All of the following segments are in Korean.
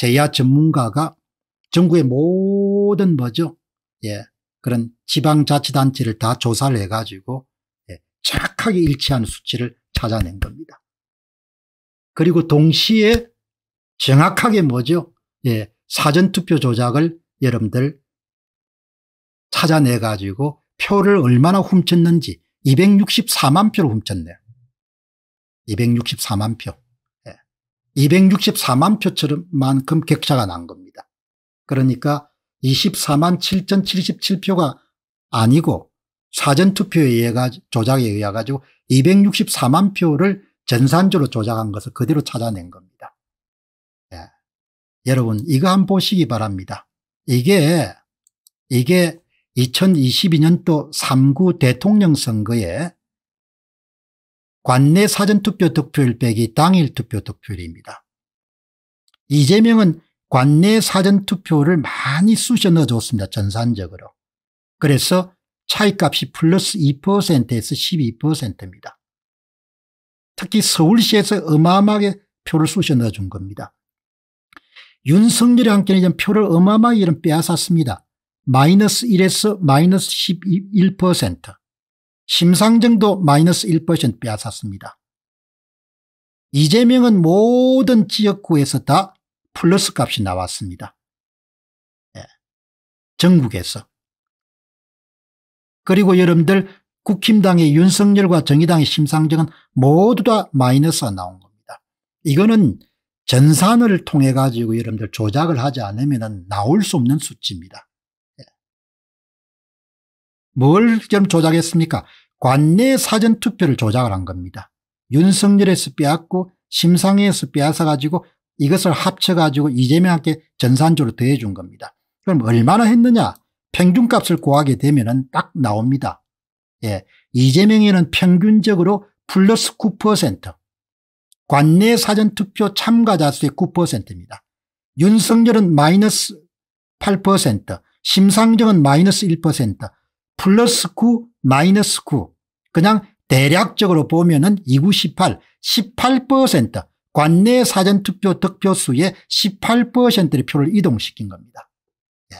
제야 전문가가 전국의 모든 뭐죠? 예. 그런 지방자치단체를 다 조사를 해가지고 예, 확하게 일치하는 수치를 찾아낸 겁니다. 그리고 동시에 정확하게 뭐죠? 예, 사전투표 조작을 여러분들 찾아내가지고 표를 얼마나 훔쳤는지 264만 표를 훔쳤네요. 264만 표. 264만 표처럼 만큼 격차가 난 겁니다. 그러니까 24만 7,077표가 아니고 사전투표에 의해가 조작에 의해 가지고 264만 표를 전산적로 조작한 것을 그대로 찾아낸 겁니다. 예. 여러분 이거 한번 보시기 바랍니다. 이게 이게 2022년도 3구 대통령 선거에 관내 사전투표 득표율 빼기 당일 투표 득표율입니다. 이재명은 관내 사전투표를 많이 쑤셔 넣어줬습니다. 전산적으로. 그래서 차이값이 플러스 2%에서 12%입니다. 특히 서울시에서 어마어마하게 표를 쑤셔 넣어준 겁니다. 윤석열이 한께는 표를 어마어마하게 빼앗았습니다. 마이너스 1에서 마이너스 11% 심상정도 마이너스 1% 빼앗았습니다. 이재명은 모든 지역구에서 다 플러스 값이 나왔습니다. 예. 전국에서. 그리고 여러분들 국힘당의 윤석열과 정의당의 심상정은 모두 다 마이너스가 나온 겁니다. 이거는 전산을 통해 가지고 여러분들 조작을 하지 않으면 나올 수 없는 수치입니다. 뭘그 조작했습니까 관내 사전투표를 조작을 한 겁니다. 윤석열에서 빼앗고 심상해에서 빼앗아 가지고 이것을 합쳐가지고 이재명한테 전산조를 더해준 겁니다. 그럼 얼마나 했느냐 평균값을 구하게 되면 딱 나옵니다. 예, 이재명에는 평균적으로 플러스 9% 관내 사전투표 참가자 수의 9%입니다. 윤석열은 마이너스 8% 심상정은 마이너스 1% 플러스 9 마이너스 9 그냥 대략적으로 보면 은 2구 18 18% 관내 사전투표 득표수의 18%의 표를 이동시킨 겁니다. 예.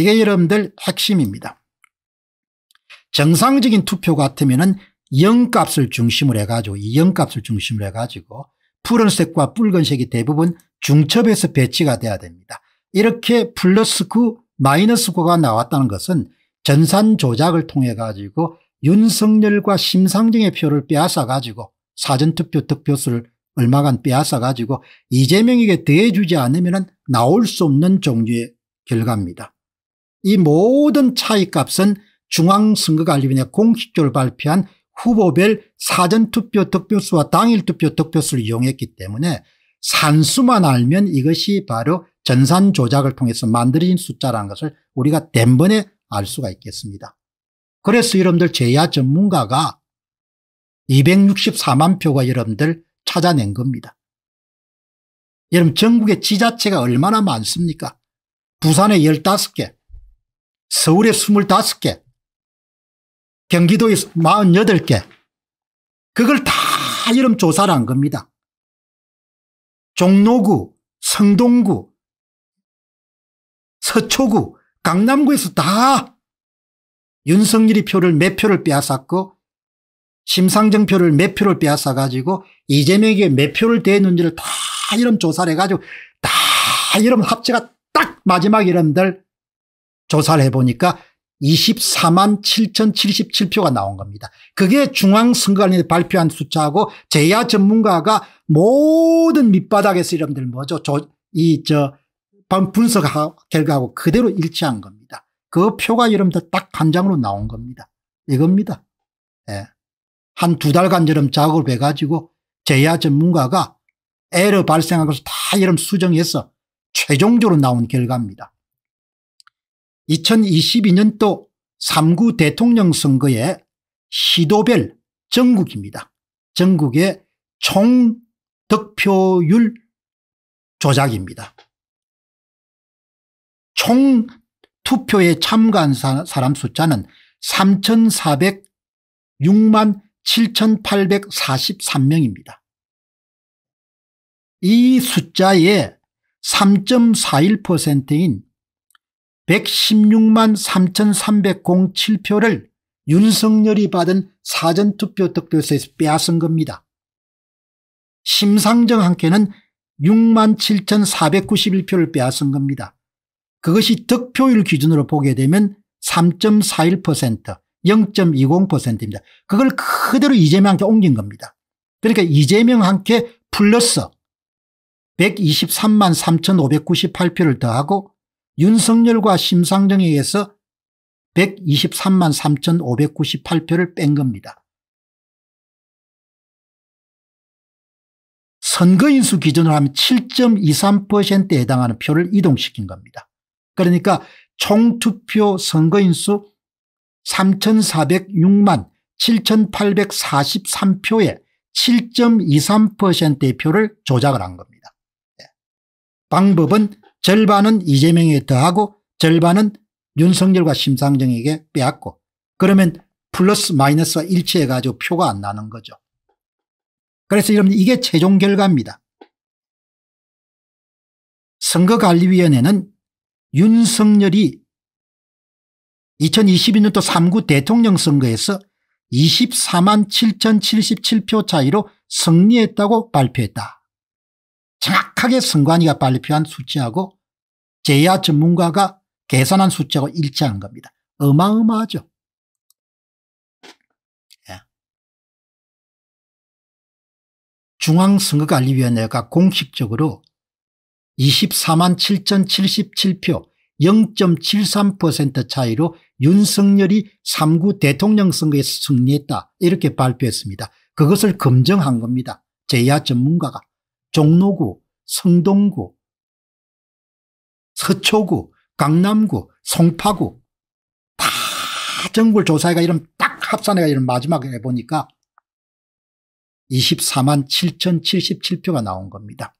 이게 여러분들 핵심입니다. 정상적인 투표 같으면 은 0값을 중심으로 해가지고 이 0값을 중심으로 해가지고 푸른색과 붉은색이 대부분 중첩에서 배치가 돼야 됩니다. 이렇게 플러스 9 마이너스 9가 나왔다는 것은 전산 조작을 통해 가지고 윤석열과 심상정의 표를 빼앗아 가지고 사전투표 득표수를 얼마간 빼앗아 가지고 이재명에게 대해주지 않으면 나올 수 없는 종류의 결과입니다. 이 모든 차이값은 중앙선거관리위원회 공식적으로 발표한 후보별 사전투표 득표수와 당일투표 득표수를 이용했기 때문에 산수만 알면 이것이 바로 전산 조작을 통해서 만들어진 숫자라는 것을 우리가 단번에 알 수가 있겠습니다. 그래서 여러분들 제야 전문가가 264만 표가 여러분들 찾아낸 겁니다. 여러분 전국의 지자체가 얼마나 많습니까? 부산에 15개, 서울에 25개, 경기도에 48개 그걸 다 여러분 조사를 한 겁니다. 종로구, 성동구, 서초구 강남구에서 다 윤석열이 표를 몇 표를 빼앗았고 심상정 표를 몇 표를 빼앗아 가지고 이재명에게 몇 표를 대했는지를 다이런 조사를 해가지고 다이런 합체가 딱 마지막 이름들 조사를 해보니까 24만 7,077표가 나온 겁니다. 그게 중앙선거관리에 발표한 숫자하고 제야 전문가가 모든 밑바닥에서 이름들 뭐죠? 이, 저, 방금 분석 결과하고 그대로 일치한 겁니다. 그 표가 여러분들 딱한 장으로 나온 겁니다. 이겁니다. 예. 한 두 달간 여름 작업을 해가지고 제야 전문가가 에러 발생한 것을 다 여름 수정해서 최종적으로 나온 결과입니다. 2022년도 3구 대통령 선거에 시도별 전국입니다. 전국의 총 득표율 조작입니다. 총 투표에 참가한 사람 숫자는 3,406만 7,843명입니다. 이 숫자의 3.41%인 116만 3,307표를 윤석열이 받은 사전투표 득표수에서 빼앗은 겁니다. 심상정 한께는 6만 7,491표를 빼앗은 겁니다. 그것이 득표율 기준으로 보게 되면 3.41% 0.20%입니다. 그걸 그대로 이재명한테 옮긴 겁니다. 그러니까 이재명한테 플러스 123만 3,598표를 더하고 윤석열과 심상정에 의해서 123만 3,598표를 뺀 겁니다. 선거인수 기준으로 하면 7.23%에 해당하는 표를 이동시킨 겁니다. 그러니까 총투표 선거인수 3,406만 7,843표에 7.23%의 표를 조작을 한 겁니다. 예. 방법은 절반은 이재명에 더하고 절반은 윤석열과 심상정에게 빼앗고 그러면 플러스 마이너스가 일치해가지고 표가 안 나는 거죠. 그래서 여러분 이게 최종 결과입니다. 선거관리위원회는 윤석열이 2022년도 3구 대통령 선거에서 24만 7,077표 차이로 승리했다고 발표했다. 정확하게 선관위가 발표한 수치하고 제야 전문가가 계산한 수치하고 일치하 겁니다. 어마어마하죠. 예. 중앙선거관리위원회가 공식적으로 24만 7,077표 0.73% 차이로 윤석열이 3구 대통령 선거에서 승리했다 이렇게 발표했습니다. 그것을 검증한 겁니다. 제야 전문가가 종로구, 성동구, 서초구, 강남구, 송파구 다전 정글 조사해가 이런딱 합산해가 이런 마지막에 해보니까 24만 7,077표가 나온 겁니다.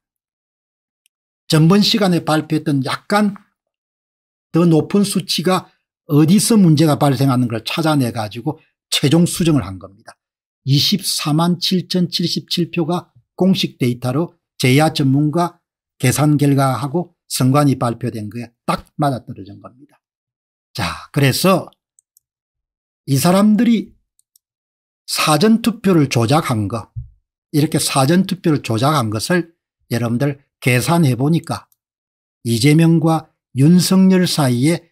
전번 시간에 발표했던 약간 더 높은 수치가 어디서 문제가 발생하는 걸 찾아내 가지고 최종 수정을 한 겁니다. 24만 7,077표가 공식 데이터로 제야 전문가 계산 결과하고 선관위 발표된 거에 딱 맞아떨어진 겁니다. 자 그래서 이 사람들이 사전투표를 조작한 거 이렇게 사전투표를 조작한 것을 여러분들 계산해 보니까 이재명과 윤석열 사이에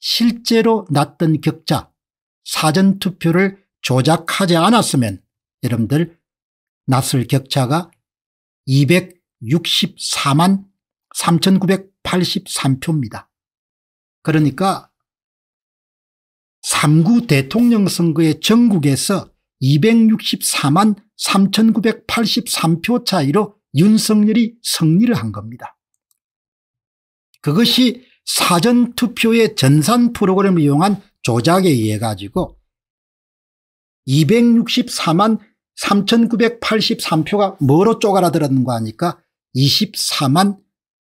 실제로 났던 격차 사전투표를 조작하지 않았으면 여러분들 났을 격차가 264만 3983표입니다. 그러니까 3구 대통령 선거에 전국에서 264만 3983표 차이로 윤석열이 승리를 한 겁니다. 그것이 사전투표의 전산 프로그램을 이용한 조작에 의해 가지고 264만 3,983표가 뭐로 쪼가라들었는가 하니까 24만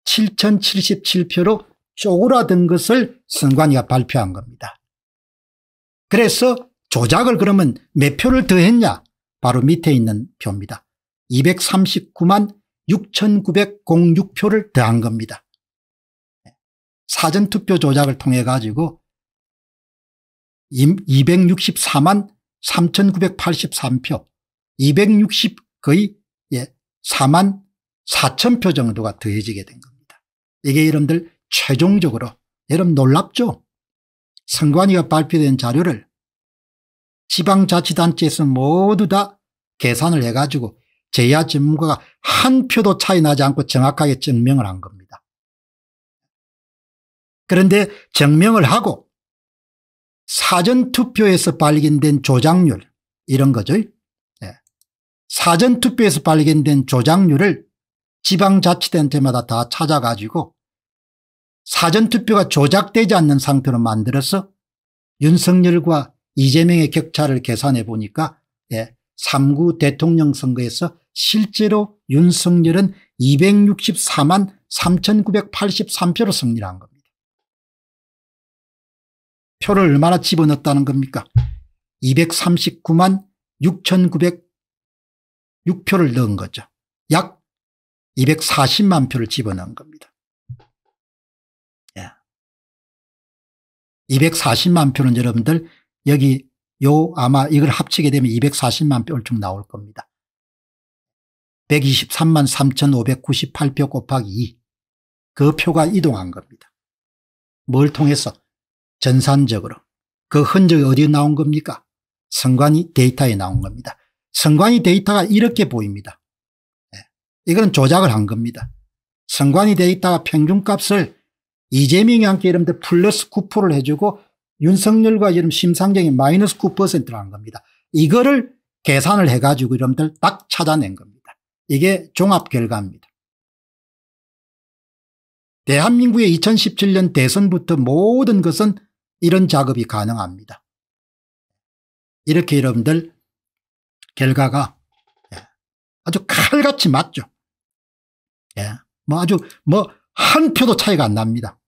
7,077표로 쪼그라든 것을 선관위가 발표한 겁니다. 그래서 조작을 그러면 몇 표를 더했냐 바로 밑에 있는 표입니다. 239만 6,906표를 더한 겁니다. 사전투표 조작을 통해 가지고 264만 3,983표 260 거의 예, 4만 4천 표 정도가 더해지게 된 겁니다. 이게 여러분들 최종적으로 여러분 놀랍죠? 선관위가 발표된 자료를 지방자치단체에서 모두 다 계산을 해가지고 제야 전문가가 한 표도 차이 나지 않고 정확하게 증명을 한 겁니다. 그런데 증명을 하고 사전투표에서 발견된 조작률 이런 거죠. 네. 사전투표에서 발견된 조작률을 지방자치단체마다 다 찾아가지고 사전투표가 조작되지 않는 상태로 만들어서 윤석열과 이재명의 격차를 계산해 보니까 예, 3구 대통령 선거에서 실제로 윤석열은 264만 3,983표로 승리한 겁니다. 표를 얼마나 집어넣었다는 겁니까? 239만 6,906표를 넣은 거죠. 약 240만 표를 집어넣은 겁니다. 240만 예. 표는 여러분들 여기 요 아마 이걸 합치게 되면 240만 표얼 나올 겁니다. 123만 3598표 곱하기 2. 그 표가 이동한 겁니다. 뭘 통해서? 전산적으로. 그 흔적이 어디에 나온 겁니까? 선관위 데이터에 나온 겁니다. 선관위 데이터가 이렇게 보입니다. 네. 예. 이건 조작을 한 겁니다. 선관위 데이터가 평균값을 이재명이 함께 이름들 플러스 9%를 해주고 윤석열과 이름 심상정이 마이너스 9%를 한 겁니다. 이거를 계산을 해가지고 이름들 딱 찾아낸 겁니다. 이게 종합 결과입니다. 대한민국의 2017년 대선부터 모든 것은 이런 작업이 가능합니다. 이렇게 여러분들 결과가 예, 아주 칼같이 맞죠. 예. 뭐 아주 뭐 한 표도 차이가 안 납니다.